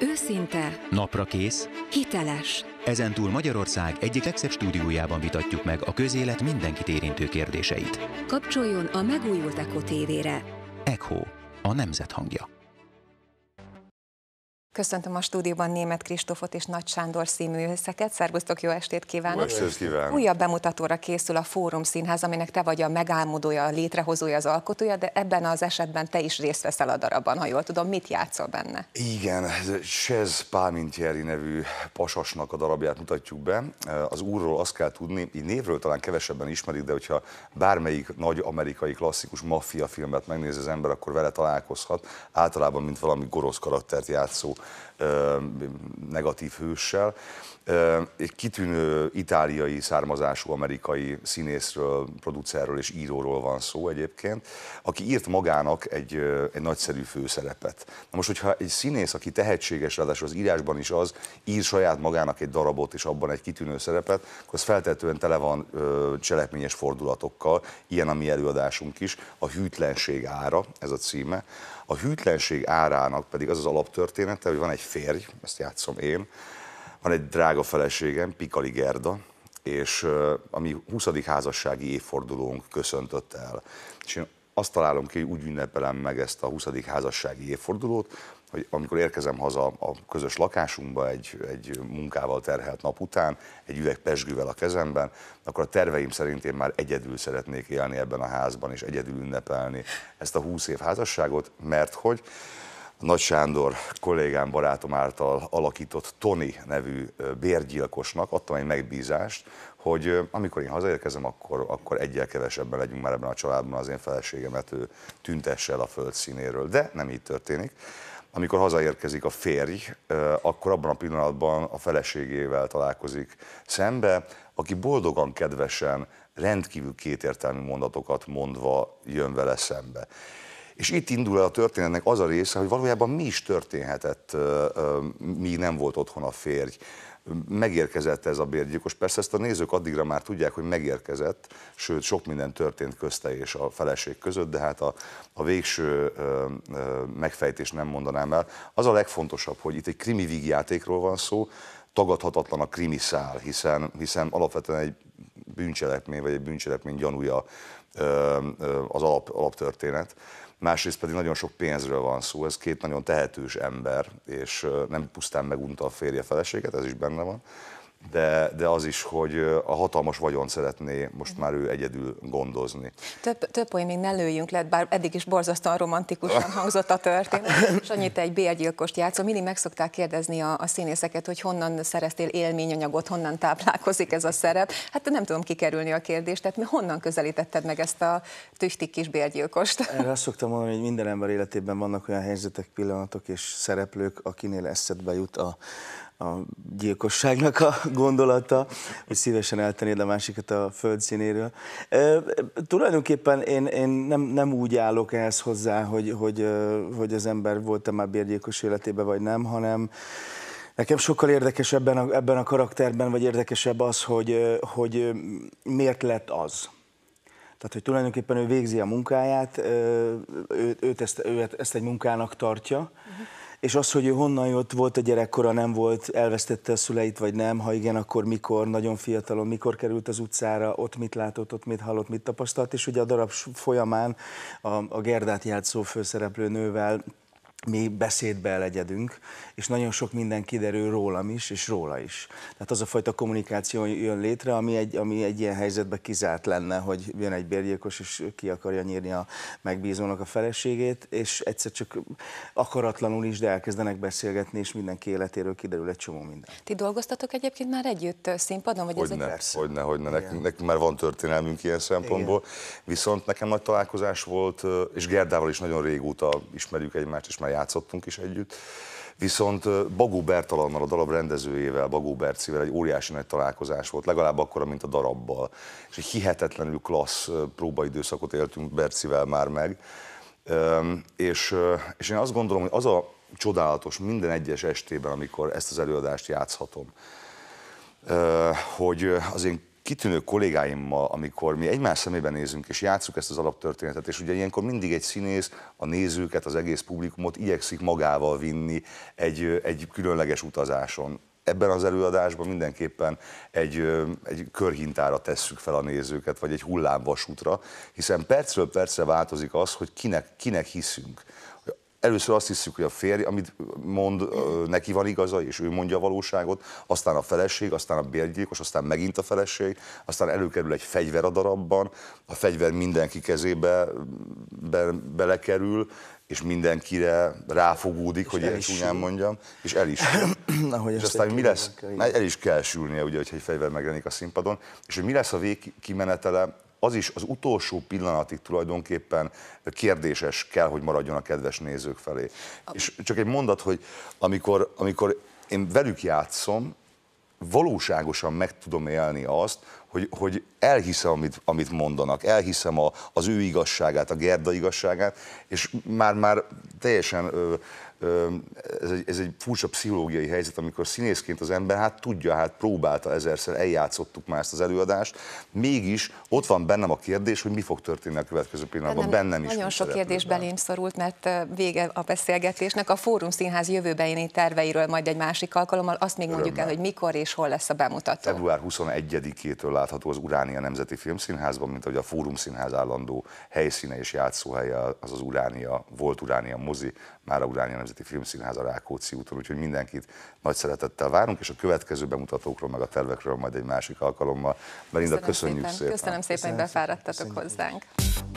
Őszinte. Napra kész. Hiteles. Ezentúl Magyarország egyik legszebb stúdiójában vitatjuk meg a közélet mindenkit érintő kérdéseit. Kapcsoljon a megújult tv re Echo, a nemzet hangja. Köszöntöm a stúdióban német Kristófot és Nagy Sándor színművészeket. Szervusztok, jó estét kívánok! Jó estét kívánok! Újabb bemutatóra készül a Fórum Színház, aminek te vagy a megálmodója, a létrehozója, az alkotója, de ebben az esetben te is részt veszel a darabban, ha jól tudom. Mit játszol benne? Igen, Sez Pámintyeri nevű pasasnak a darabját mutatjuk be. Az úrról azt kell tudni, így névről talán kevesebben ismerik, de hogyha bármelyik nagy amerikai klasszikus maffia filmet megnéz az ember, akkor vele találkozhat. Általában, mint valami gorosz karaktert játszó negatív hőssel. Egy kitűnő itáliai származású amerikai színészről, producerről és íróról van szó egyébként, aki írt magának egy, egy nagyszerű főszerepet. Na most, hogyha egy színész, aki tehetséges, ráadásul az írásban is az, ír saját magának egy darabot és abban egy kitűnő szerepet, akkor az feltétlenül tele van ö, cselekményes fordulatokkal, ilyen a mi előadásunk is, a hűtlenség ára, ez a címe, a hűtlenség árának pedig az az alaptörténete, hogy van egy férj, ezt játszom én, van egy drága feleségem, Pikali Gerda, és ami 20. házassági évfordulónk köszöntött el. És én azt találom ki, hogy úgy ünnepelem meg ezt a 20. házassági évfordulót, hogy amikor érkezem haza a közös lakásunkba egy, egy munkával terhelt nap után, egy üveg pesgővel a kezemben, akkor a terveim szerint én már egyedül szeretnék élni ebben a házban, és egyedül ünnepelni ezt a 20 év házasságot, mert hogy nagy Sándor kollégám, barátom által alakított Tony nevű bérgyilkosnak adtam egy megbízást, hogy amikor én hazaérkezem, akkor, akkor egyel kevesebben legyünk már ebben a családban, az én feleségemet ő tüntesse el a föld színéről. De nem így történik. Amikor hazaérkezik a férj, akkor abban a pillanatban a feleségével találkozik szembe, aki boldogan, kedvesen, rendkívül kétértelmű mondatokat mondva jön vele szembe. És itt indul el a történetnek az a része, hogy valójában mi is történhetett, míg nem volt otthon a férj. Megérkezett ez a bérgyilkos, persze ezt a nézők addigra már tudják, hogy megérkezett, sőt sok minden történt közte és a feleség között, de hát a, a végső ö, ö, megfejtés nem mondanám el. Az a legfontosabb, hogy itt egy krimi vígjátékról van szó, tagadhatatlan a krimi szál, hiszen, hiszen alapvetően egy bűncselekmény, vagy egy bűncselekmény gyanúja az alap, alaptörténet. Másrészt pedig nagyon sok pénzről van szó, ez két nagyon tehetős ember, és nem pusztán megunta a férje feleséget, ez is benne van, de, de az is, hogy a hatalmas vagyon szeretné most már ő egyedül gondozni. Több, több olyan még ne lőjünk le, bár eddig is borzasztóan romantikusan hangzott a történet. és annyit egy bérgyilkost játszol, mindig meg szokták kérdezni a, a színészeket, hogy honnan szereztél élményanyagot, honnan táplálkozik ez a szerep. Hát nem tudom kikerülni a kérdést, tehát mi honnan közelítetted meg ezt a tüchtik kis bérgyilkost? Erre azt szoktam mondani, hogy minden ember életében vannak olyan helyzetek, pillanatok és szereplők, akinél eszedbe jut a, a gyilkosságnak a gondolata, hogy szívesen eltenéd a másikat a földszínéről. E, tulajdonképpen én, én nem, nem úgy állok ehhez hozzá, hogy, hogy, hogy az ember volt-e már bérgyilkos életében, vagy nem, hanem Nekem sokkal érdekesebb ebben a, ebben a karakterben, vagy érdekesebb az, hogy, hogy miért lett az. Tehát, hogy tulajdonképpen ő végzi a munkáját, ő, őt ezt, ő ezt egy munkának tartja, uh-huh és az, hogy ő honnan jött, volt a gyerekkora, nem volt, elvesztette a szüleit, vagy nem, ha igen, akkor mikor, nagyon fiatalon, mikor került az utcára, ott mit látott, ott mit hallott, mit tapasztalt, és ugye a darab folyamán a, a Gerdát játszó főszereplő nővel mi beszédbe elegyedünk, és nagyon sok minden kiderül rólam is, és róla is. Tehát az a fajta kommunikáció jön létre, ami egy, ami egy ilyen helyzetben kizárt lenne, hogy jön egy bérgyilkos, és ki akarja nyírni a megbízónak a feleségét, és egyszer csak akaratlanul is, de elkezdenek beszélgetni, és mindenki életéről kiderül egy csomó minden. Ti dolgoztatok egyébként már együtt színpadon? Vagy hogyne, ezek? hogyne, hogyne, nekünk, nekünk már van történelmünk ilyen szempontból, Igen. viszont nekem nagy találkozás volt, és Gerdával is nagyon régóta ismerjük egymást, és már játszottunk is együtt. Viszont Bagó Bertalannal, a darab rendezőjével, Bagó Bercivel egy óriási nagy találkozás volt, legalább akkora, mint a darabbal. És egy hihetetlenül klassz próbaidőszakot éltünk Bercivel már meg. És, és én azt gondolom, hogy az a csodálatos minden egyes estében, amikor ezt az előadást játszhatom, hogy az én kitűnő kollégáimmal, amikor mi egymás szemében nézünk és játszuk ezt az alaptörténetet, és ugye ilyenkor mindig egy színész a nézőket, az egész publikumot igyekszik magával vinni egy, egy különleges utazáson ebben az előadásban mindenképpen egy, egy körhintára tesszük fel a nézőket, vagy egy hullámvasútra, hiszen percről percre változik az, hogy kinek, kinek hiszünk először azt hiszük, hogy a férj, amit mond, neki van igaza, és ő mondja a valóságot, aztán a feleség, aztán a bérgyilkos, aztán megint a feleség, aztán előkerül egy fegyver a darabban, a fegyver mindenki kezébe be, belekerül, és mindenkire ráfogódik, és hogy ilyen csúnyán mondjam, és el is. Ahogy és aztán mi lesz, kell, el is kell sülnie, ugye, hogyha egy fegyver megjelenik a színpadon, és hogy mi lesz a végkimenetele, az is az utolsó pillanatig tulajdonképpen kérdéses kell, hogy maradjon a kedves nézők felé. A... És csak egy mondat, hogy amikor, amikor én velük játszom, valóságosan meg tudom élni azt, hogy, hogy elhiszem, amit, amit mondanak, elhiszem a, az ő igazságát, a Gerda igazságát, és már-már teljesen ö, ez egy, ez egy furcsa pszichológiai helyzet, amikor színészként az ember hát tudja, hát próbálta ezerszer, eljátszottuk már ezt az előadást, mégis ott van bennem a kérdés, hogy mi fog történni a következő pillanatban, bennem, bennem is. Nagyon sok kérdés belém szorult, mert vége a beszélgetésnek. A Fórum Színház jövőbeni terveiről majd egy másik alkalommal, azt még Örömmel. el, hogy mikor és hol lesz a bemutató. Február 21-től látható az Uránia Nemzeti Filmszínházban, mint ahogy a Fórum Színház állandó helyszíne és játszóhelye az az Uránia, volt Uránia mozi, már a Uránia Nemzeti Nemzeti Filmszínház a Rákóczi úton, úgyhogy mindenkit nagy szeretettel várunk, és a következő bemutatókról, meg a tervekről majd egy másik alkalommal. Belinda, köszönjük szépen. szépen. Köszönöm szépen, hogy befáradtatok köszönjük. hozzánk.